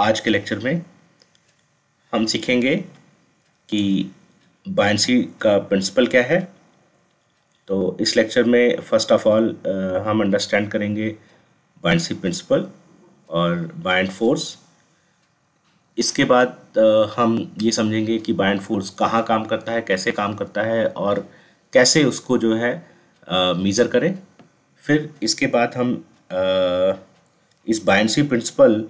आज के लेक्चर में हम सीखेंगे कि बायसी का प्रिंसिपल क्या है तो इस लेक्चर में फर्स्ट ऑफ ऑल हम अंडरस्टैंड करेंगे बायसी प्रिंसिपल और बाय फोर्स इसके बाद हम ये समझेंगे कि बाय फोर्स कहाँ काम करता है कैसे काम करता है और कैसे उसको जो है मीज़र करें फिर इसके बाद हम इस बाइंसी प्रिंसिपल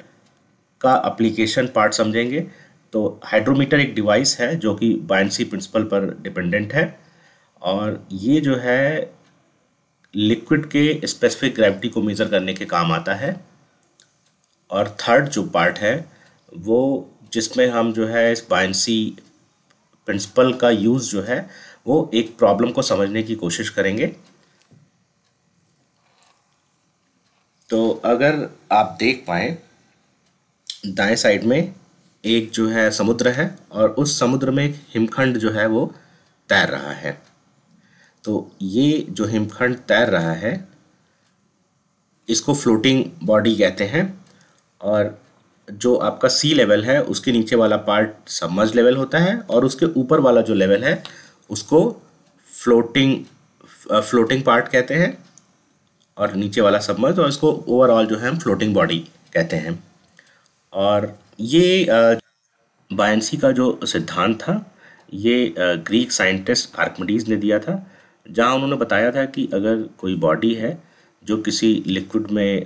का अप्लीकेशन पार्ट समझेंगे तो हाइड्रोमीटर एक डिवाइस है जो कि बायसी प्रिंसिपल पर डिपेंडेंट है और ये जो है लिक्विड के स्पेसिफिक ग्रेविटी को मेज़र करने के काम आता है और थर्ड जो पार्ट है वो जिसमें हम जो है इस बायसी प्रिंसिपल का यूज़ जो है वो एक प्रॉब्लम को समझने की कोशिश करेंगे तो अगर आप देख पाएँ दाएं साइड में एक जो है समुद्र है और उस समुद्र में एक हिमखंड जो है वो तैर रहा है तो ये जो हिमखंड तैर रहा है इसको फ्लोटिंग बॉडी कहते हैं और जो आपका सी लेवल है उसके नीचे वाला पार्ट सबमर्ज लेवल होता है और उसके ऊपर वाला जो लेवल है उसको फ्लोटिंग फ्लोटिंग पार्ट कहते हैं और नीचे वाला सबमर्ज और इसको ओवरऑल जो है हम फ्लोटिंग बॉडी कहते हैं और ये बायंसी का जो सिद्धांत था ये ग्रीक साइंटिस्ट आर्कमडीज ने दिया था जहाँ उन्होंने बताया था कि अगर कोई बॉडी है जो किसी लिक्विड में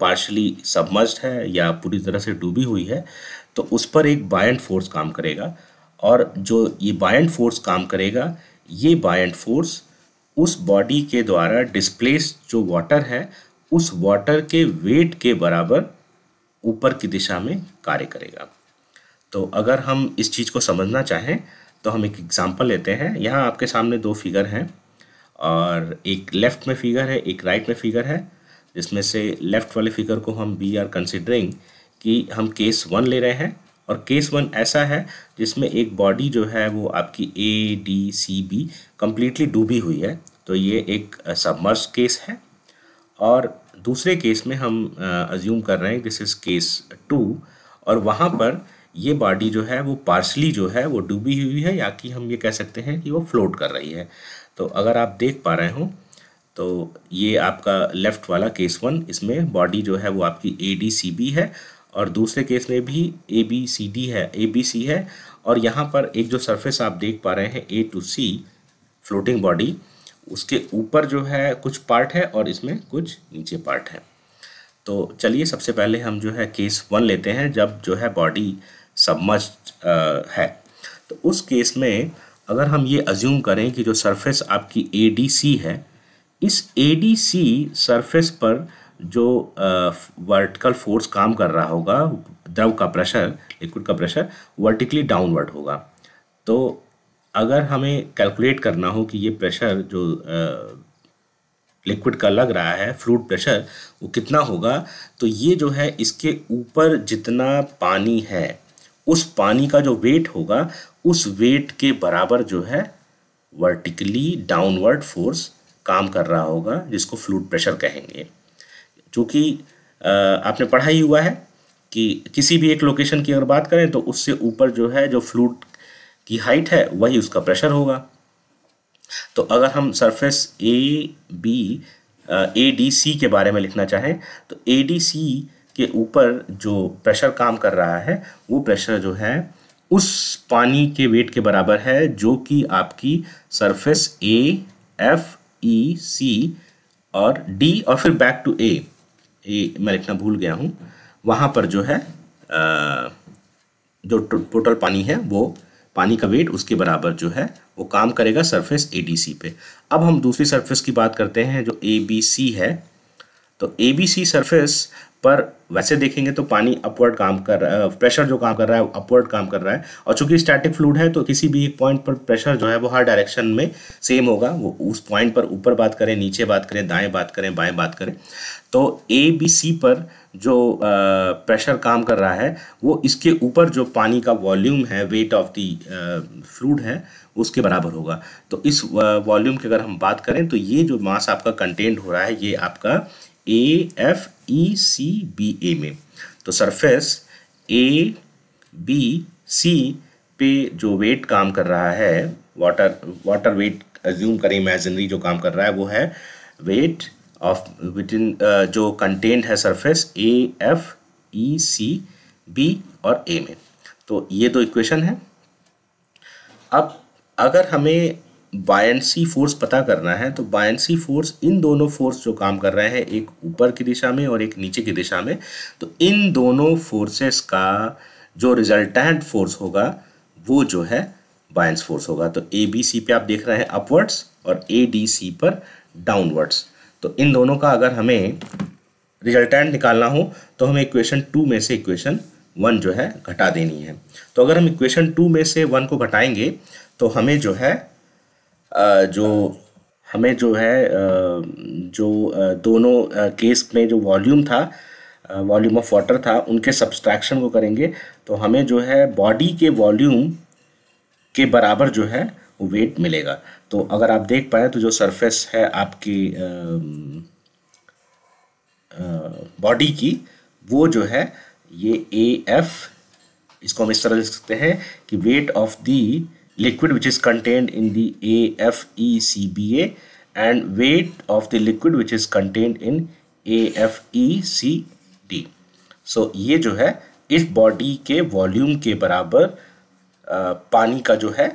पार्शली सबमर्ज है या पूरी तरह से डूबी हुई है तो उस पर एक बायंट फोर्स काम करेगा और जो ये बायंट फोर्स काम करेगा ये बायंट फोर्स उस बॉडी के द्वारा डिस्प्लेस जो वाटर है उस वाटर के वेट के बराबर ऊपर की दिशा में कार्य करेगा तो अगर हम इस चीज़ को समझना चाहें तो हम एक एग्ज़ाम्पल लेते हैं यहाँ आपके सामने दो फिगर हैं और एक लेफ़्ट में फिगर है एक राइट में फिगर है जिसमें से लेफ़्ट वाले फिगर को हम बी आर कंसिडरिंग कि हम केस वन ले रहे हैं और केस वन ऐसा है जिसमें एक बॉडी जो है वो आपकी A D C B completely डूबी हुई है तो ये एक सबमर्स uh, केस है और दूसरे केस में हम अज्यूम कर रहे हैं दिस इज़ केस टू और वहाँ पर ये बॉडी जो है वो पार्सली जो है वो डूबी हुई है या कि हम ये कह सकते हैं कि वो फ्लोट कर रही है तो अगर आप देख पा रहे हो तो ये आपका लेफ़्ट वाला केस वन इसमें बॉडी जो है वो आपकी ए डी सी बी है और दूसरे केस में भी ए बी सी डी है ए बी सी है और यहाँ पर एक जो सरफेस आप देख पा रहे हैं A to C floating body उसके ऊपर जो है कुछ पार्ट है और इसमें कुछ नीचे पार्ट है तो चलिए सबसे पहले हम जो है केस वन लेते हैं जब जो है बॉडी सबमर्ज है तो उस केस में अगर हम ये अज्यूम करें कि जो सरफेस आपकी ए है इस ए सरफेस पर जो वर्टिकल फोर्स काम कर रहा होगा द्रव का प्रेशर लिक्विड का प्रेशर वर्टिकली डाउनवर्ड होगा तो अगर हमें कैलकुलेट करना हो कि ये प्रेशर जो लिक्विड का लग रहा है फ्लूड प्रेशर वो कितना होगा तो ये जो है इसके ऊपर जितना पानी है उस पानी का जो वेट होगा उस वेट के बराबर जो है वर्टिकली डाउनवर्ड फोर्स काम कर रहा होगा जिसको फ्लूड प्रेशर कहेंगे चूँकि आपने पढ़ा ही हुआ है कि किसी भी एक लोकेशन की अगर बात करें तो उससे ऊपर जो है जो फ्लूड की हाइट है वही उसका प्रेशर होगा तो अगर हम surface A B A D C के बारे में लिखना चाहें तो ए डी सी के ऊपर जो प्रेशर काम कर रहा है वो प्रेशर जो है उस पानी के वेट के बराबर है जो कि आपकी सरफेस ए एफ ई सी और डी और फिर बैक टू ए ए मैं लिखना भूल गया हूँ वहाँ पर जो है आ, जो टोटल पानी है वो पानी का वेट उसके बराबर जो है वो काम करेगा सरफेस ए पे अब हम दूसरी सरफेस की बात करते हैं जो ए बी सी है तो ए बी सी सरफेस पर वैसे देखेंगे तो पानी अपवर्ड काम कर रहा है प्रेशर जो काम कर रहा है अपवर्ड काम कर रहा है और चूंकि स्टैटिक फ्लूड है तो किसी भी एक पॉइंट पर प्रेशर जो है वो हर डायरेक्शन में सेम होगा वो उस पॉइंट पर ऊपर बात करें नीचे बात करें दाएं बात करें बाएं बात करें तो ए बी सी पर जो प्रेशर काम कर रहा है वो इसके ऊपर जो पानी का वॉल्यूम है वेट ऑफ दी फ्लूड है उसके बराबर होगा तो इस वॉल्यूम की अगर हम बात करें तो ये जो मास आपका कंटेंट हो रहा है ये आपका ए एफ ई सी बी ए में तो सरफेस ए बी सी पे जो वेट काम कर रहा है वाटर वाटर वेट एज्यूम करें इमेजनरी जो काम कर रहा है वो है वेट ऑफ विद इन जो कंटेंट है surface A F E C B और ए में तो ये दो इक्वेशन है अब अगर हमें बायसी फोर्स पता करना है तो बायसी फोर्स इन दोनों फोर्स जो काम कर रहे हैं एक ऊपर की दिशा में और एक नीचे की दिशा में तो इन दोनों फोर्सेस का जो रिजल्टेंट फोर्स होगा वो जो है बायस फोर्स होगा तो ए बी सी पे आप देख रहे हैं अपवर्ड्स और ए डी सी पर डाउनवर्ड्स तो इन दोनों का अगर हमें रिजल्टेंट निकालना हो तो हमें इक्वेशन टू में से इक्वेशन वन जो है घटा देनी है तो अगर हम इक्वेशन टू में से वन को घटाएंगे तो हमें जो है जो हमें जो है जो दोनों केस में जो वॉल्यूम था वॉल्यूम ऑफ वाटर था उनके सब्सट्रैक्शन को करेंगे तो हमें जो है बॉडी के वॉल्यूम के बराबर जो है वेट मिलेगा तो अगर आप देख पाए तो जो सरफेस है आपकी बॉडी की वो जो है ये ए एफ इसको हम इस तरह लिख सकते हैं कि weight of the liquid which is contained in the AFECBA and weight of the liquid which is contained in AFECD. so, ये जो है इस body के volume के बराबर पानी का जो है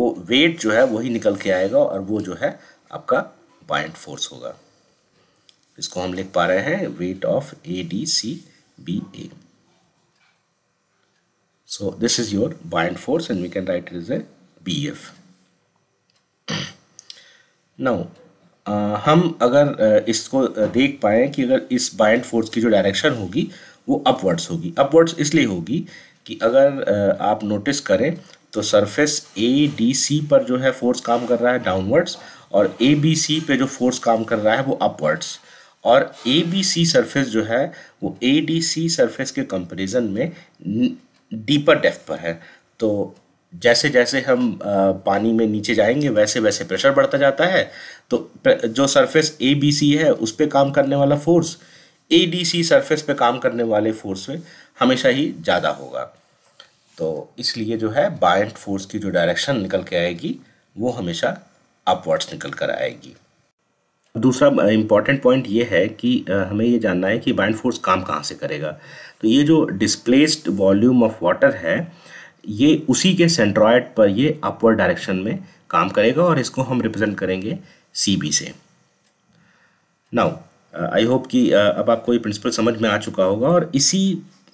वो weight जो है वही निकल के आएगा और वो जो है आपका buoyant force होगा इसको हम लिख पा रहे हैं weight of A D C B A so this is your bind force and we can write it as a now Uh, हम अगर uh, इसको uh, देख पाएँ कि अगर इस बाइंड फोर्स की जो डायरेक्शन होगी वो अपवर्ड्स होगी अपवर्ड्स इसलिए होगी कि अगर uh, आप नोटिस करें तो सरफेस ए डी सी पर जो है फोर्स काम कर रहा है डाउनवर्ड्स और ए बी सी पे जो फोर्स काम कर रहा है वो अपवर्ड्स और ए बी सी सरफेस जो है वो ए डी सी सरफेस के कंपेरिजन में डीपर डेफ पर है तो जैसे जैसे हम पानी में नीचे जाएंगे वैसे वैसे प्रेशर बढ़ता जाता है तो जो सरफेस ए बी सी है उस पर काम करने वाला force A D C surface पे काम करने वाले फोर्स में हमेशा ही ज़्यादा होगा तो इसलिए जो है बाइंट फोर्स की जो डायरेक्शन निकल के आएगी वो हमेशा अपवर्ड्स निकल कर आएगी दूसरा इम्पॉर्टेंट पॉइंट ये है कि हमें ये जानना है कि बाइंड फोर्स काम कहाँ से करेगा तो ये जो डिस्प्लेस्ड वॉल्यूम ऑफ वाटर है ये उसी के सेंट्रॉयड पर ये अपवर्ड डायरेक्शन में काम करेगा और इसको हम रिप्रेजेंट करेंगे सी बी से नाउ आई होप कि uh, अब आपको ये प्रिंसिपल समझ में आ चुका होगा और इसी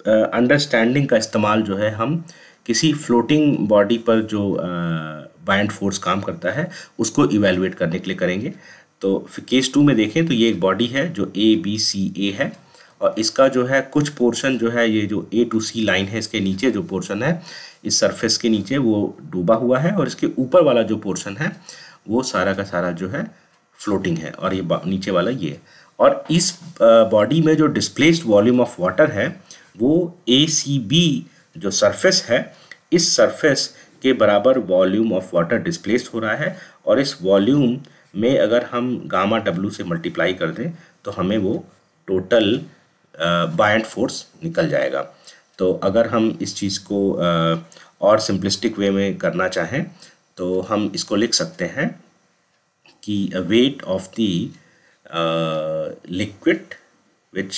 अंडरस्टैंडिंग uh, का इस्तेमाल जो है हम किसी फ्लोटिंग बॉडी पर जो बाइंड uh, फोर्स काम करता है उसको इवेलुएट करने के लिए करेंगे तो केस टू में देखें तो ये एक बॉडी है जो ए बी सी ए है और इसका जो है कुछ पोर्शन जो है ये जो ए टू सी लाइन है इसके नीचे जो पोर्शन है इस सरफेस के नीचे वो डूबा हुआ है और इसके ऊपर वाला जो पोर्शन है वो सारा का सारा जो है फ्लोटिंग है और ये नीचे वाला ये और इस बॉडी में जो डिस्प्लेस्ड वॉल्यूम ऑफ वाटर है वो ए सी बी जो सरफेस है इस सरफेस के बराबर वॉल्यूम ऑफ वाटर डिस्प्लेस हो रहा है और इस वॉल्यूम में अगर हम गामा डब्लू से मल्टीप्लाई कर दें तो हमें वो टोटल बाइंड फोर्स निकल जाएगा तो अगर हम इस चीज़ को और सिंपलिस्टिक वे में करना चाहें तो हम इसको लिख सकते हैं कि weight of the liquid which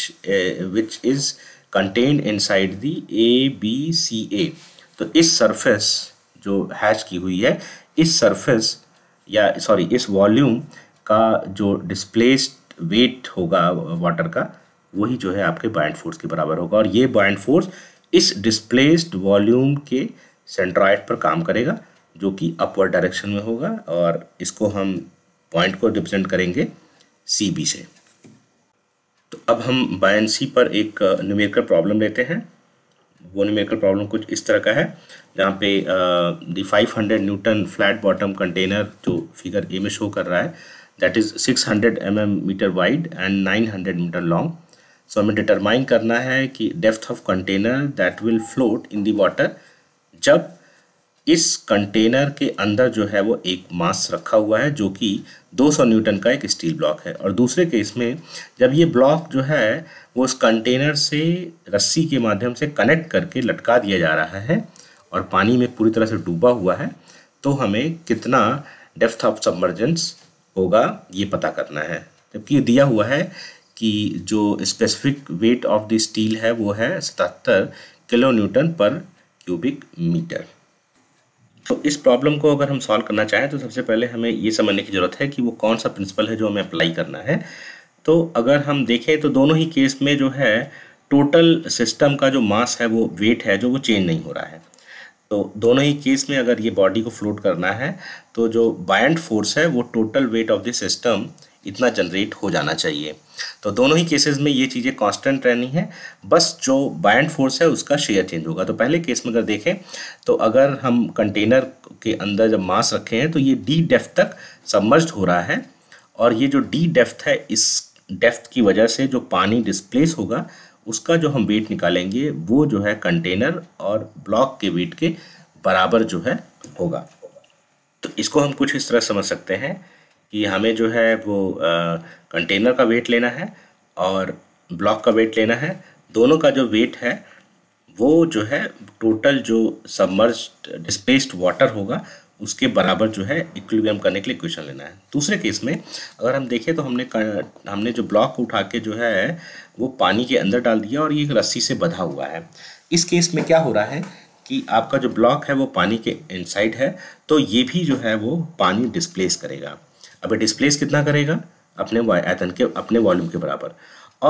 which which inside the A B C A तो इस सरफेस जो हैच की हुई है इस सरफेस या सॉरी इस वॉल्यूम का जो डिस्प्लेस्ड वेट होगा वाटर का वही जो है आपके बाइंड फोर्स के बराबर होगा और ये बाइंड फोर्स इस डिस्प्लेस्ड वॉल्यूम के सेंट्रॉइड पर काम करेगा जो कि अपवर्ड डायरेक्शन में होगा और इसको हम पॉइंट को रिप्रेजेंट करेंगे सी बी से तो अब हम बायसी पर एक न्यूमेरिकल प्रॉब्लम लेते हैं वो न्यूमेरिकल प्रॉब्लम कुछ इस तरह का है जहाँ पे the five hundred newton flat bottom container जो फिगर ए में शो कर रहा है that is six hundred M M metre wide and nine hundred metre long so हमें डिटरमाइन करना है कि depth of container that will float in the water जब इस कंटेनर के अंदर जो है वो एक मास रखा हुआ है जो कि 200 न्यूटन का एक स्टील ब्लॉक है और दूसरे केस में जब ये ब्लॉक जो है वो उस कंटेनर से रस्सी के माध्यम से कनेक्ट करके लटका दिया जा रहा है और पानी में पूरी तरह से डूबा हुआ है तो हमें कितना डेप्थ ऑफ सबमर्जेंस होगा ये पता करना है जबकि ये दिया हुआ है कि जो specific weight of the steel है वो है सतहत्तर किलो न्यूटन पर क्यूबिक मीटर तो इस प्रॉब्लम को अगर हम सॉल्व करना चाहें तो सबसे पहले हमें ये समझने की ज़रूरत है कि वो कौन सा प्रिंसिपल है जो हमें अप्लाई करना है तो अगर हम देखें तो दोनों ही केस में जो है टोटल सिस्टम का जो मास है वो वेट है जो वो चेंज नहीं हो रहा है तो दोनों ही केस में अगर ये बॉडी को फ्लोट करना है तो जो बाइंड फोर्स है वो total weight of the system इतना जनरेट हो जाना चाहिए तो दोनों ही केसेस में ये चीज़ें कांस्टेंट रहनी है बस जो बाइंड फोर्स है उसका शेयर चेंज होगा तो पहले केस में अगर देखें तो अगर हम कंटेनर के अंदर जब मास रखे हैं तो ये डी डेफ्थ तक सबमर्ज हो रहा है और ये जो डी डेफ्थ है इस डेफ्थ की वजह से जो पानी डिस्प्लेस होगा उसका जो हम वेट निकालेंगे वो जो है कंटेनर और ब्लॉक के वेट के बराबर जो है होगा तो इसको हम कुछ इस तरह समझ सकते हैं कि हमें जो है वो कंटेनर का वेट लेना है और ब्लॉक का वेट लेना है दोनों का जो वेट है वो जो है टोटल जो सबमर्ज डिस्प्लेस्ड वाटर होगा उसके बराबर जो है इक्विलिब्रियम करने के लिए इक्वेशन लेना है दूसरे केस में अगर हम देखें तो हमने हमने जो ब्लॉक उठा के जो है वो पानी के अंदर डाल दिया और ये रस्सी से बंधा हुआ है इस केस में क्या हो रहा है कि आपका जो ब्लॉक है वो पानी के इनसाइड है तो ये भी जो है वो पानी डिस्प्लेस करेगा अभी डिस्प्लेस कितना करेगा अपने आयतन के अपने वॉल्यूम के बराबर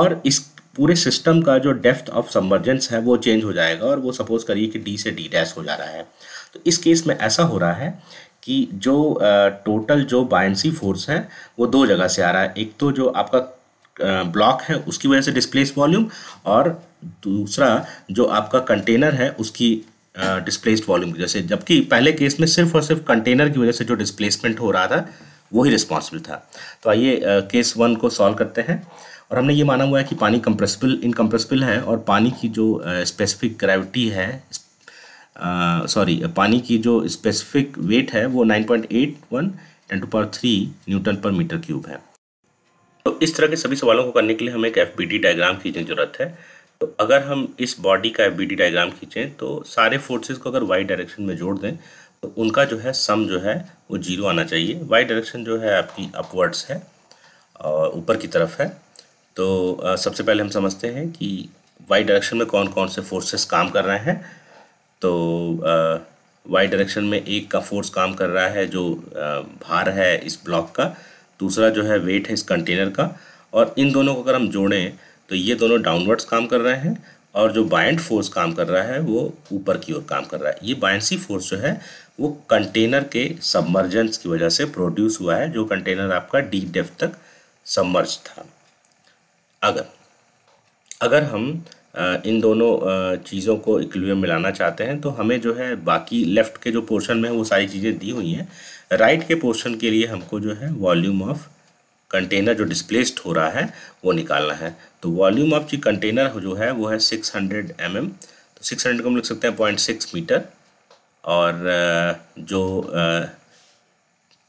और इस पूरे सिस्टम का जो डेफ्थ ऑफ सम्वर्जेंस है वो चेंज हो जाएगा और वो सपोज करिए कि डी से डी डैश हो जा रहा है तो इस केस में ऐसा हो रहा है कि जो टोटल जो बायसी फोर्स है वो दो जगह से आ रहा है एक तो जो आपका ब्लॉक है उसकी वजह से डिस्प्लेस वॉल्यूम और दूसरा जो आपका कंटेनर है उसकी डिस्प्लेस्ड वॉल्यूम की वजह से जबकि पहले केस में सिर्फ और सिर्फ कंटेनर की वजह से जो डिस्प्लेसमेंट हो रहा था वही रिस्पॉन्सिबल था तो आइए केस वन को सॉल्व करते हैं और हमने ये माना हुआ है कि पानी कंप्रेसिबल इनकम्प्रेसिबल है और पानी की जो स्पेसिफिक ग्रेविटी है सॉरी पानी की जो स्पेसिफिक वेट है वो 9.81 point eight one ten to power three newton पर मीटर क्यूब है तो इस तरह के सभी सवालों को करने के लिए हमें एक एफ डायग्राम खींचने की ज़रूरत है तो अगर हम इस बॉडी का एफ डायग्राम खींचें तो सारे फोर्सेज को अगर वाई डायरेक्शन में जोड़ दें उनका जो है सम जो है वो जीरो आना चाहिए वाई डायरेक्शन जो है आपकी अपवर्ड्स है और ऊपर की तरफ है तो सबसे पहले हम समझते हैं कि वाई डायरेक्शन में कौन कौन से फोर्सेस काम कर रहे हैं तो वाई डायरेक्शन में एक का फोर्स काम कर रहा है जो भार है इस ब्लॉक का दूसरा जो है वेट है इस कंटेनर का और इन दोनों को अगर हम जोड़ें तो ये दोनों डाउनवर्ड्स काम कर रहे हैं और जो बाइंड फोर्स काम कर रहा है वो ऊपर की ओर काम कर रहा है ये बाइंसी फोर्स जो है वो कंटेनर के सबमर्जेंस की वजह से प्रोड्यूस हुआ है जो कंटेनर आपका डीप डेफ तक सबमर्ज था अगर अगर हम इन दोनों चीज़ों को इक्विलिब्रियम में लाना चाहते हैं तो हमें जो है बाकी लेफ़्ट के जो पोर्शन में वो सारी चीज़ें दी हुई हैं राइट के पोर्शन के लिए हमको जो है वॉल्यूम ऑफ कंटेनर जो डिस्प्लेस्ड हो रहा है वो निकालना है तो वॉल्यूम ऑफ जी कंटेनर जो है वो है सिक्स हंड्रेड एम एम तो सिक्स हंड्रेड को हम लिख सकते हैं पॉइंट सिक्स मीटर और जो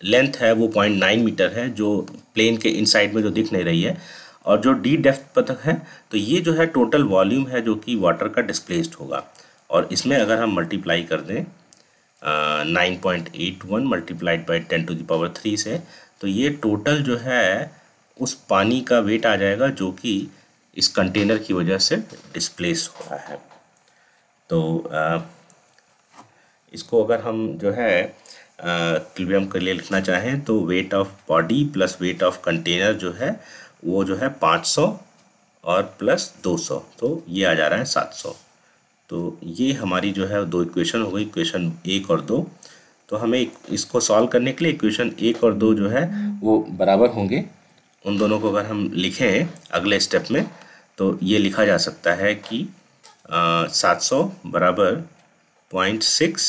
लेंथ है वो पॉइंट नाइन मीटर है जो प्लेन के इनसाइड में जो दिख नहीं रही है और जो डी डेफ्थ पथक है तो ये जो है टोटल वॉल्यूम है जो कि वाटर का डिस्प्लेस्ड होगा और इसमें अगर हम मल्टीप्लाई कर दें nine point eight one multiplied by ten to the power three से तो ये टोटल जो है उस पानी का वेट आ जाएगा जो कि इस कंटेनर की वजह से डिस्प्लेस हो रहा है तो आ, इसको अगर हम जो है क्लियम के लिए लिखना चाहें तो weight of body plus weight of container जो है वो जो है पाँच सौ और प्लस दो सौ तो ये आ जा रहा है सात सौ तो ये हमारी जो है दो इक्वेशन हो गई इक्वेशन एक और दो तो हमें इसको सॉल्व करने के लिए इक्वेशन एक और दो जो है वो बराबर होंगे उन दोनों को अगर हम लिखें अगले स्टेप में तो ये लिखा जा सकता है कि सात सौ बराबर point six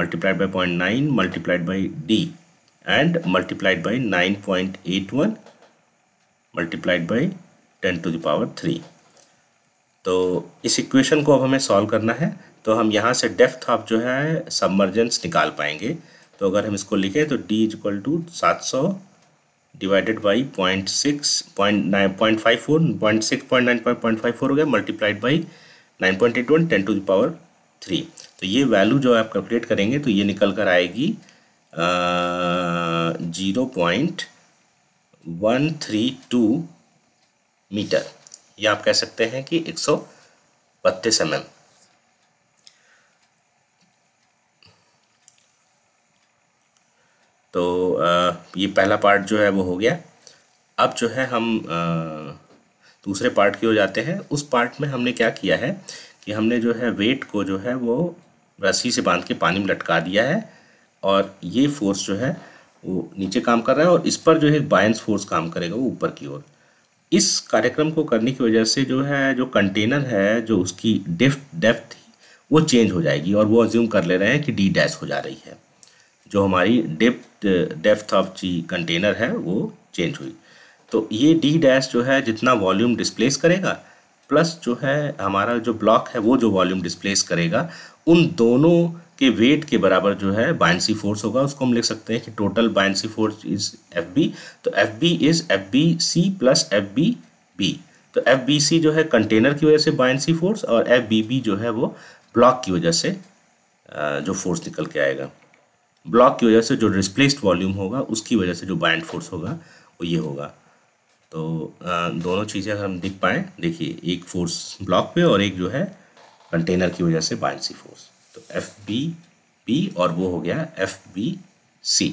multiplied by point nine multiplied by D and multiplied by nine point eight one multiplied by ten to the power three तो इस इक्वेशन को अब हमें सॉल्व करना है तो हम यहाँ से डेफ्थ ऑफ जो है सबमर्जेंस निकाल पाएंगे तो अगर हम इसको लिखें तो डी इज इक्वल टू सात सौ divided by point six point nine point five four point six point nine point point five four हो गया multiplied by nine point eight one ten to the power three तो ये value जो आप calculate करेंगे तो ये निकल कर आएगी zero point one three two metre ये आप कह सकते हैं कि एक सौ बत्तीस एम एम तो ये पहला पार्ट जो है वो हो गया अब जो है हम दूसरे पार्ट की ओर जाते हैं उस पार्ट में हमने क्या किया है कि हमने जो है वेट को जो है वो रस्सी से बांध के पानी में लटका दिया है और ये फोर्स जो है वो नीचे काम कर रहा है और इस पर जो है बायंस फोर्स काम करेगा वो ऊपर की ओर इस कार्यक्रम को करने की वजह से जो है जो कंटेनर है जो उसकी डेफ्थ डेप्थ वो चेंज हो जाएगी और वो अज्यूम कर ले रहे हैं कि डी डैश हो जा रही है जो हमारी depth depth of the container है वो चेंज हुई तो ये डी डैश जो है जितना वॉल्यूम डिस्प्लेस करेगा प्लस जो है हमारा जो ब्लॉक है वो जो वॉल्यूम डिस्प्लेस करेगा उन दोनों के वेट के बराबर जो है बाइंसी फोर्स होगा उसको हम लिख सकते हैं कि total buoyancy force is F B तो F B is F B C plus F B B तो एफ बी सी जो है कंटेनर की वजह से बाइंसी फोर्स और एफ बी बी जो है वो ब्लॉक की वजह से जो फोर्स निकल के आएगा ब्लॉक की वजह से जो डिस्प्लेस्ड वॉल्यूम होगा उसकी वजह से जो बाइंड फोर्स होगा वो ये होगा तो दोनों चीज़ें अगर हम देख पाएँ देखिए एक फोर्स ब्लॉक पे और एक जो है कंटेनर की वजह से बाइंसी फोर्स तो एफ बी बी और वो हो गया एफ बी सी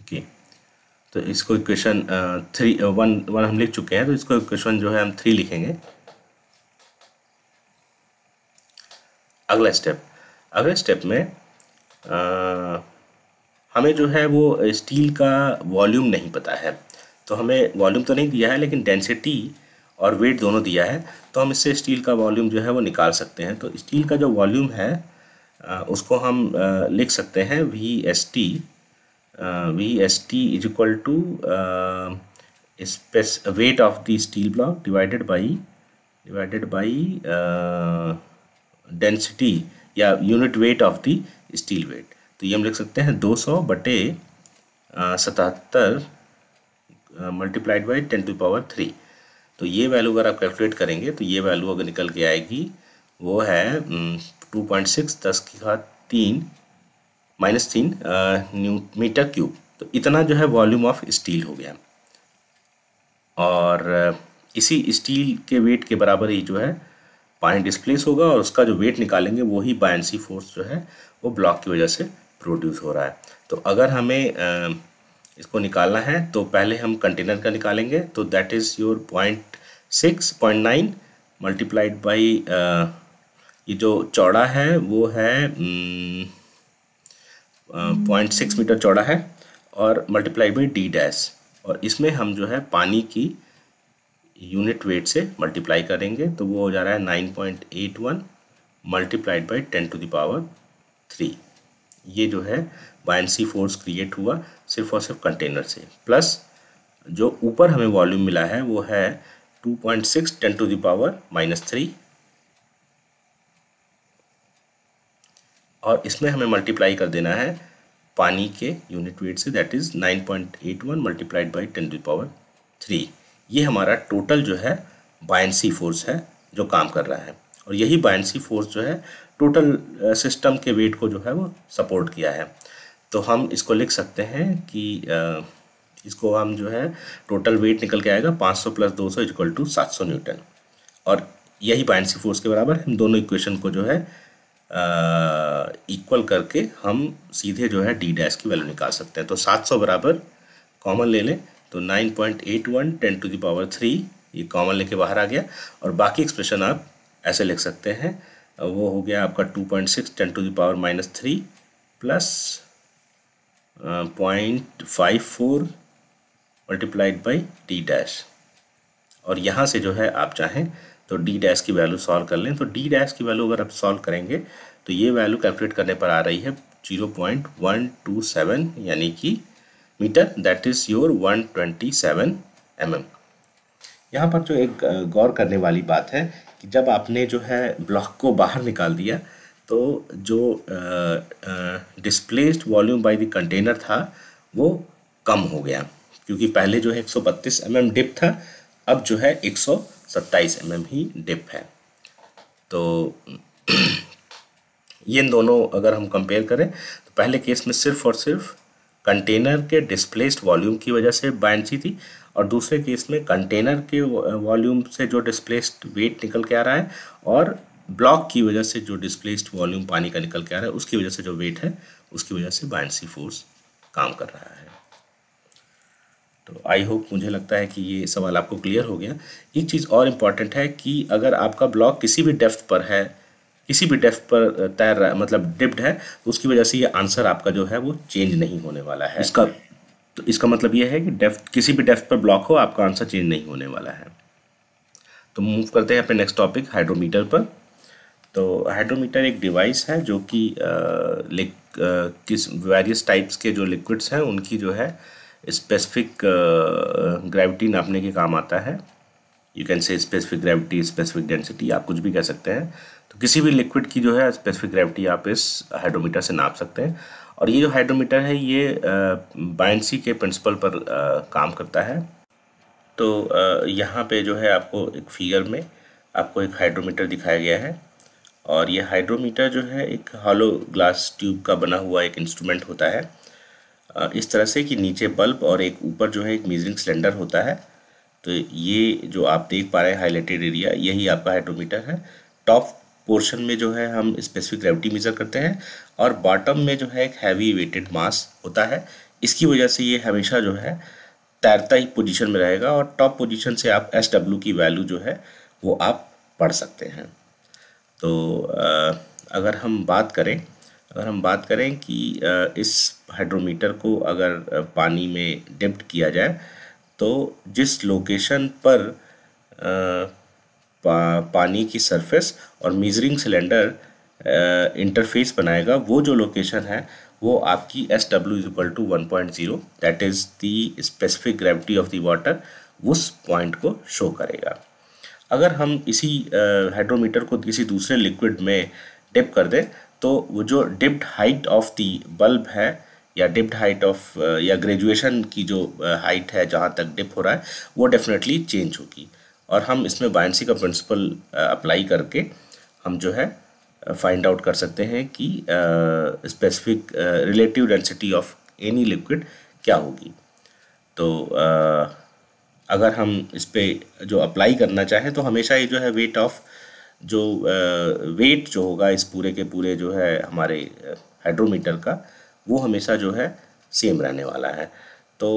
ओके तो इसको इक्वेशन थ्री वन वन हम लिख चुके हैं तो इसको इक्वेशन जो है हम थ्री लिखेंगे अगला स्टेप अगले स्टेप में आ, हमें जो है वो स्टील का वॉल्यूम नहीं पता है तो हमें वॉल्यूम तो नहीं दिया है लेकिन डेंसिटी और वेट दोनों दिया है तो हम इससे स्टील का वॉल्यूम जो है वो निकाल सकते हैं तो स्टील का जो वॉल्यूम है उसको हम लिख सकते हैं V S T V S T is equal to space weight of the steel block divided by divided by density या unit weight of the steel weight तो ये हम लिख सकते हैं 200 बटे सतहत्तर multiplied by ten to power three तो ये वैल्यू अगर आप कैलकुलेट करेंगे तो ये वैल्यू अगर निकल के आएगी वो है टू पॉइंट सिक्स दस की घात तीन माइनस तीन न्यू मीटर क्यूब तो इतना जो है वॉल्यूम ऑफ स्टील हो गया और इसी स्टील के वेट के बराबर ही जो है पानी डिस्प्लेस होगा और उसका जो वेट निकालेंगे वही बायसी फोर्स जो है वो ब्लॉक की वजह से प्रोड्यूस हो रहा है तो अगर हमें इसको निकालना है तो पहले हम कंटेनर का निकालेंगे तो that is your point six point nine multiplied by ये जो चौड़ा है वो है पॉइंट सिक्स मीटर चौड़ा है और मल्टीप्लाई बाई डी डैश और इसमें हम जो है पानी की यूनिट वेट से मल्टीप्लाई करेंगे तो वो हो जा रहा है nine point eight one multiplied by ten to the power three ये जो है बायसी फोर्स क्रिएट हुआ सिर्फ और सिर्फ कंटेनर से प्लस जो ऊपर हमें वॉल्यूम मिला है वो है two point six ten to the power minus three और इसमें हमें मल्टीप्लाई कर देना है पानी के यूनिट वेट से that is nine point eight one multiplied by ten to the power three ये हमारा टोटल जो है बायसी फोर्स है जो काम कर रहा है और यही बायसी फोर्स जो है टोटल सिस्टम के वेट को जो है वो सपोर्ट किया है तो हम इसको लिख सकते हैं कि इसको हम जो है टोटल वेट निकल के आएगा 500 प्लस दो सौ इजक्ल टू सात न्यूटन और यही बायसी फोर्स के बराबर हम दोनों इक्वेशन को जो है इक्वल करके हम सीधे जो है डी डैश की वैल्यू निकाल सकते हैं तो 700 बराबर कॉमन ले लें तो 9.81 point eight one ten to the power three ये कॉमन लेके बाहर आ गया और बाकी एक्सप्रेशन आप ऐसे लिख सकते हैं वो हो गया आपका 2.6 point six ten to the power minus three plus point five four multiplied by D dash और यहाँ से जो है आप चाहें तो डी डैश की वैल्यू सॉल्व कर लें तो डी डैश की वैल्यू अगर आप सॉल्व करेंगे तो ये वैल्यू कैलकुलेट करने पर आ रही है zero point one two seven यानी कि metre that is your 127 mm यहाँ पर जो एक गौर करने वाली बात है कि जब आपने जो है ब्लॉक को बाहर निकाल दिया तो जो displaced volume by the container था वो कम हो गया क्योंकि पहले जो है 132 mm डिप था अब जो है 127 mm ही डिप है तो ये इन दोनों अगर हम कंपेयर करें तो पहले केस में सिर्फ और सिर्फ कंटेनर के डिस्प्लेस्ड वॉल्यूम की वजह से बायंसी थी और दूसरे केस में कंटेनर के वॉल्यूम से जो डिस्प्लेस्ड वेट निकल के आ रहा है और ब्लॉक की वजह से जो डिस्प्लेस्ड वॉल्यूम पानी का निकल के आ रहा है उसकी वजह से जो वेट है उसकी वजह से बायंसी फोर्स काम कर रहा है तो आई होप मुझे लगता है कि ये सवाल आपको क्लियर हो गया एक चीज़ और इम्पॉर्टेंट है कि अगर आपका ब्लॉक किसी भी डेफ्थ पर है किसी भी डेफ पर तैर रहा है मतलब डिप्ड है तो उसकी वजह से ये आंसर आपका जो है वो चेंज नहीं होने वाला है इसका तो इसका मतलब ये है कि डेफ किसी भी डेफ पर ब्लॉक हो आपका आंसर चेंज नहीं होने वाला है तो मूव करते हैं अपने नेक्स्ट टॉपिक हाइड्रोमीटर पर तो हाइड्रोमीटर एक डिवाइस है जो कि किस वेरियस टाइप्स के जो लिक्विड्स हैं उनकी जो है स्पेसिफिक ग्रेविटी नापने के काम आता है you can say specific gravity specific density आप कुछ भी कह सकते हैं तो किसी भी लिक्विड की जो है स्पेसिफिक ग्रेविटी आप इस हाइड्रोमीटर से नाप सकते हैं और ये जो हाइड्रोमीटर है ये बायसी के प्रिंसिपल पर आ, काम करता है तो यहाँ पे जो है आपको एक फिगर में आपको एक हाइड्रोमीटर दिखाया गया है और ये हाइड्रोमीटर जो है एक हॉलो ग्लास ट्यूब का बना हुआ एक इंस्ट्रूमेंट होता है इस तरह से कि नीचे बल्ब और एक ऊपर जो है एक मेजरिंग सिलेंडर होता है तो ये जो आप देख पा रहे हैं हाईलाइटेड एरिया यही आपका हाइड्रोमीटर है टॉप पोर्शन में जो है हम स्पेसिफिक ग्रेविटी मेज़र करते हैं और बॉटम में जो है एक हैवी वेटेड मास होता है इसकी वजह से ये हमेशा जो है तैरता ही पोजीशन में रहेगा और टॉप पोजीशन से आप एस डब्ल्यू की वैल्यू जो है वो आप पढ़ सकते हैं तो अगर हम बात करें अगर हम बात करें कि इस हाइड्रोमीटर को अगर पानी में डिप्ट किया जाए तो जिस लोकेशन पर पा, पानी की सरफेस और मीजरिंग सिलेंडर इंटरफेस बनाएगा वो जो लोकेशन है वो आपकी S W equal to one point zero that is the specific gravity of the water उस पॉइंट को शो करेगा अगर हम इसी हाइड्रोमीटर uh, को किसी दूसरे लिक्विड में डिप कर दें तो वो जो dipped height of the bulb है या डिप्ड हाइट ऑफ या ग्रेजुएशन की जो हाइट uh, है जहाँ तक डिप हो रहा है वो डेफिनेटली चेंज होगी और हम इसमें बायसी का प्रिंसिपल अप्लाई uh, करके हम जो है फाइंड आउट कर सकते हैं कि specific relative density of any liquid क्या होगी तो uh, अगर हम इस पर जो अप्लाई करना चाहें तो हमेशा ये जो है वेट ऑफ जो वेट uh, जो होगा इस पूरे के पूरे जो है हमारे हाइड्रोमीटर का वो हमेशा जो है सेम रहने वाला है तो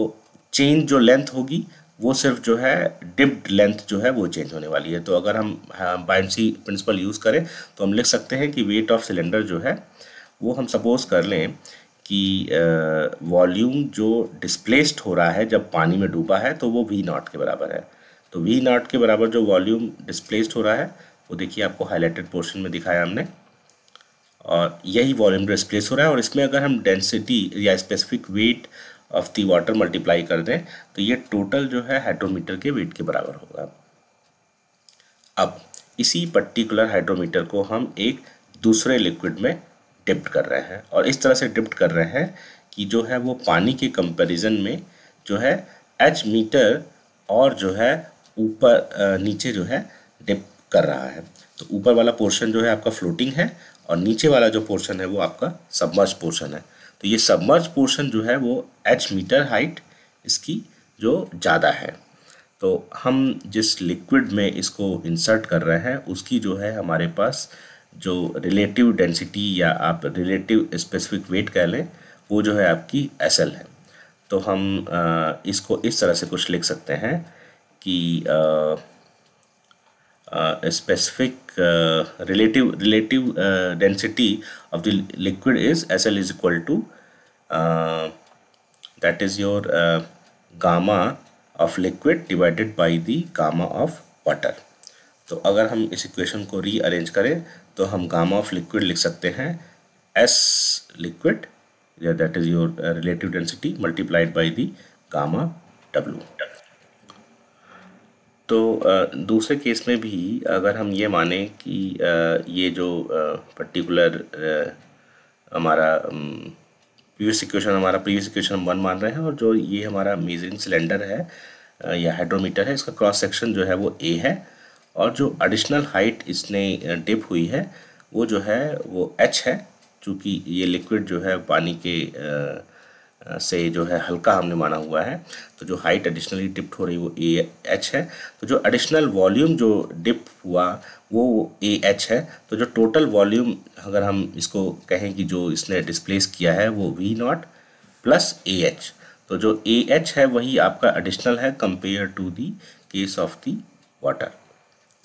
चेंज जो लेंथ होगी वो सिर्फ जो है डिप्ड लेंथ जो है वो चेंज होने वाली है तो अगर हम हाँ, बाइमसी प्रिंसिपल यूज़ करें तो हम लिख सकते हैं कि वेट ऑफ सिलेंडर जो है वो हम सपोज़ कर लें कि वॉल्यूम जो डिस्प्लेस्ड हो रहा है जब पानी में डूबा है तो वो वी नॉट के बराबर है तो वी नॉट के बराबर जो वॉल्यूम डिस्प्लेस्ड हो रहा है वो देखिए आपको हाईलाइटेड पोर्शन में दिखाया हमने और यही वॉल्यूम डिस्प्लेस हो रहा है और इसमें अगर हम डेंसिटी या specific weight of the water multiply कर दें तो ये टोटल जो है हाइड्रोमीटर के वेट के बराबर होगा अब इसी पर्टिकुलर हाइड्रोमीटर को हम एक दूसरे लिक्विड में डिप्ट कर रहे हैं और इस तरह से डिप्ट कर रहे हैं कि जो है वो पानी के कंपैरिजन में जो है एच मीटर और जो है ऊपर नीचे जो है डिप कर रहा है तो ऊपर वाला पोर्शन जो है आपका फ्लोटिंग है और नीचे वाला जो पोर्शन है वो आपका सबमर्ज पोर्शन है तो ये सबमर्ज पोर्शन जो है वो एच मीटर हाइट इसकी जो ज़्यादा है तो हम जिस लिक्विड में इसको इंसर्ट कर रहे हैं उसकी जो है हमारे पास जो रिलेटिव डेंसिटी या आप रिलेटिव स्पेसिफिक वेट कह लें वो जो है आपकी एस एल है तो हम इसको इस तरह से कुछ लिख सकते हैं कि uh, a specific uh, relative relative uh, density of the liquid is SL is equal to uh, that is your uh, gamma of liquid divided by the gamma of water तो अगर हम इस इक्वेशन को rearrange करें तो हम gamma of liquid लिख सकते हैं as liquid that is your relative density multiplied by the gamma W तो दूसरे केस में भी अगर हम ये माने कि ये जो पर्टिकुलर हमारा प्रीवियस इक्वेशन हमारा प्रीवियस इक्वेशन वन मान रहे हैं और जो ये हमारा मेजरिंग सिलेंडर है या हाइड्रोमीटर है इसका क्रॉस सेक्शन जो है वो ए है और जो एडिशनल हाइट इसने डिप हुई है वो जो है वो एच है चूँकि ये लिक्विड जो है पानी के से जो है हल्का हमने माना हुआ है तो जो हाइट एडिशनली डिप्ट हो रही वो ए एच है तो जो एडिशनल वॉल्यूम जो डिप हुआ वो ए एच है तो जो टोटल वॉल्यूम अगर हम इसको कहें कि जो इसने डिस्प्लेस किया है वो V naught plus A H तो जो ए एच है वही आपका एडिशनल है compare to the case of the water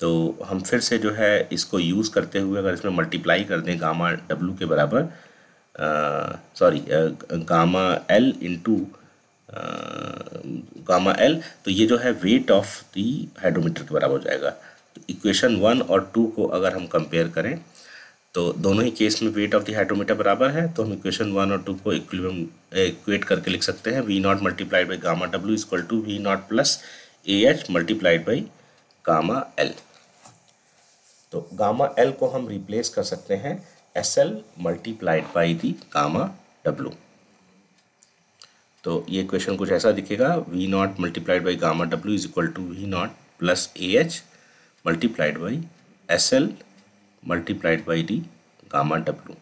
तो हम फिर से जो है इसको यूज़ करते हुए अगर इसमें मल्टीप्लाई कर दें गामा डब्लू के बराबर sorry gamma L into gamma L तो ये जो है वेट ऑफ दी हाइड्रोमीटर के बराबर हो जाएगा तो इक्वेशन वन और टू को अगर हम कंपेयर करें तो दोनों ही केस में वेट ऑफ द हाइड्रोमीटर बराबर है तो हम इक्वेशन वन और टू को इक्वेट uh, करके लिख सकते हैं V naught multiplied by gamma W equal to V naught plus A H multiplied by gamma L तो गामा एल को हम रिप्लेस कर सकते हैं SL multiplied by the gamma W तो ये क्वेश्चन कुछ ऐसा दिखेगा V naught multiplied by gamma W is equal to V naught plus A H multiplied by S L multiplied by the gamma W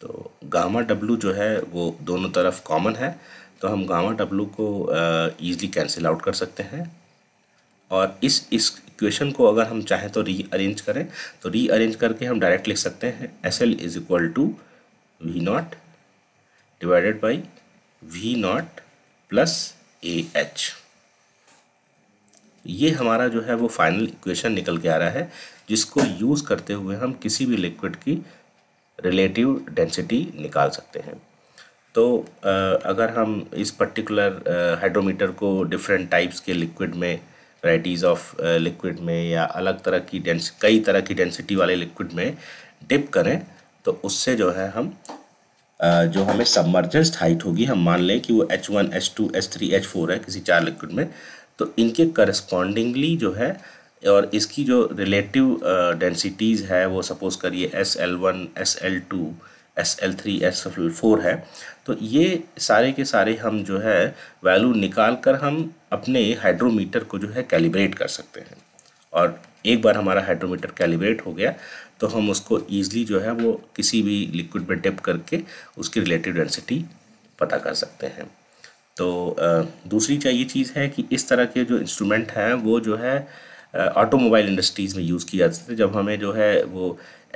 तो gamma W जो है वो दोनों तरफ कॉमन है तो हम गामा W को ईजिली कैंसिल आउट कर सकते हैं और इस इस इक्वेशन को अगर हम चाहें तो रीअरेंज करें तो रीअरेंज करके हम डायरेक्ट लिख सकते हैं S L is equal to V naught divided by V naught plus A H ये हमारा जो है वो फाइनल इक्वेशन निकल के आ रहा है जिसको यूज़ करते हुए हम किसी भी लिक्विड की रिलेटिव डेंसिटी निकाल सकते हैं तो अगर हम इस पर्टिकुलर हाइड्रोमीटर को डिफरेंट टाइप्स के लिक्विड में वराइटीज़ ऑफ लिक्विड में या अलग तरह की डेंस कई तरह की डेंसिटी वाले लिक्विड में डिप करें तो उससे जो है हम uh, जो हमें सबमर्जेंस्ड हाइट होगी हम मान लें कि वो H one H two H three H four है किसी चार लिक्विड में तो इनके करस्पॉन्डिंगली जो है और इसकी जो रिलेटिव डेंसिटीज़ uh, है वो सपोज़ करिए S L one S L two S L three S L four है तो ये सारे के सारे हम जो है वैल्यू निकाल कर हम अपने हाइड्रोमीटर को जो है कैलिब्रेट कर सकते हैं और एक बार हमारा हाइड्रोमीटर कैलिब्रेट हो गया तो हम उसको ईजिली जो है वो किसी भी लिक्विड में डिप करके उसकी रिलेटिव डेंसिटी पता कर सकते हैं तो दूसरी चाहिए चीज़ है कि इस तरह के जो इंस्ट्रूमेंट हैं वो जो है ऑटोमोबाइल इंडस्ट्रीज़ में यूज़ किए जाते थे जब हमें जो है वो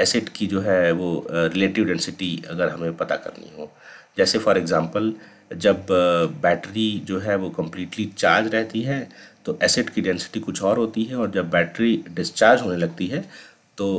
एसिड की जो है वो रिलेटिव डेंसिटी अगर हमें पता करनी हो जैसे फॉर एग्ज़ाम्पल जब बैटरी जो है वो कम्प्लीटली चार्ज रहती है तो एसिड की डेंसिटी कुछ और होती है और जब बैटरी डिस्चार्ज होने लगती है तो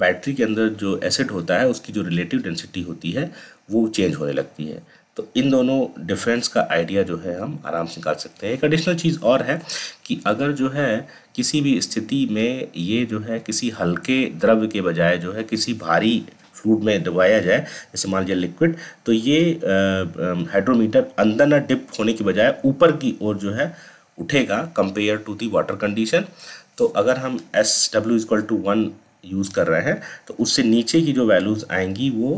बैटरी के अंदर जो एसिड होता है उसकी जो रिलेटिव डेंसिटी होती है वो चेंज होने लगती है तो इन दोनों डिफरेंस का आइडिया जो है हम आराम से निकाल सकते हैं एक एडिशनल चीज़ और है कि अगर जो है किसी भी स्थिति में ये जो है किसी हल्के द्रव्य के बजाय जो है किसी भारी फ्लूड में दबाया जाए जैसे मान लीजिए लिक्विड तो ये हाइड्रोमीटर अंदर ना डिप होने की बजाय ऊपर की ओर जो है उठेगा compare to the water condition तो अगर हम S W equal to one use कर रहे हैं तो उससे नीचे की जो वैल्यूज़ आएंगी वो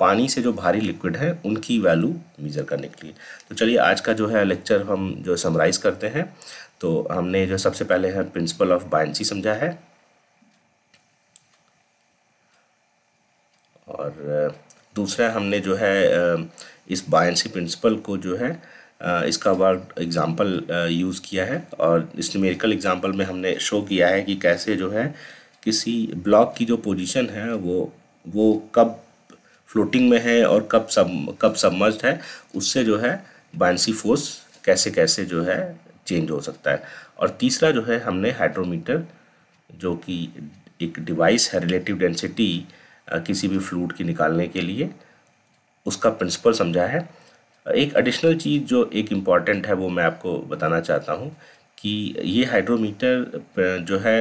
पानी से जो भारी लिक्विड है उनकी वैल्यू मेज़र करने के लिए तो चलिए आज का जो है लेक्चर हम जो समराइज़ करते हैं तो हमने जो सबसे पहले है प्रिंसिपल ऑफ बायसी समझा है और दूसरा हमने जो है इस बायसी प्रिंसिपल को जो है इसका वर्ड एग्ज़ाम्पल यूज़ किया है और इस न्यूमेरिकल एग्ज़ाम्पल में हमने शो किया है कि कैसे जो है किसी ब्लॉक की जो पोजीशन है वो वो कब फ्लोटिंग में है और कब सब कब सबमर्ज है उससे जो है बायसी फोर्स कैसे कैसे जो है चेंज हो सकता है और तीसरा जो है हमने हाइड्रोमीटर जो कि एक डिवाइस है रिलेटिव डेंसिटी किसी भी फ्लूड की निकालने के लिए उसका प्रिंसिपल समझा है एक एडिशनल चीज़ जो एक इम्पॉर्टेंट है वो मैं आपको बताना चाहता हूँ कि ये हाइड्रोमीटर जो है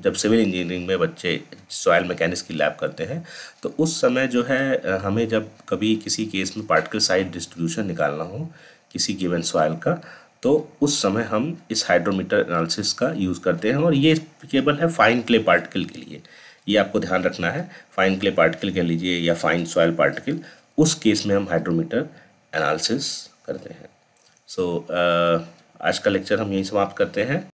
जब सिविल इंजीनियरिंग में बच्चे सॉयल मैकेनिक्स की लैब करते हैं तो उस समय जो है हमें जब कभी किसी केस में पार्टिकल साइज डिस्ट्रीब्यूशन निकालना हो किसी गिवन सॉयल का तो उस समय हम इस हाइड्रोमीटर एनालिसिस का यूज़ करते हैं और ये केबल है फाइन क्ले पार्टिकल के लिए ये आपको ध्यान रखना है फाइन क्ले पार्टिकल कह लीजिए या फाइन सॉयल पार्टिकल उस केस में हम हाइड्रोमीटर एनालिसिस करते हैं सो so, uh, आज का लेक्चर हम यहीं समाप्त करते हैं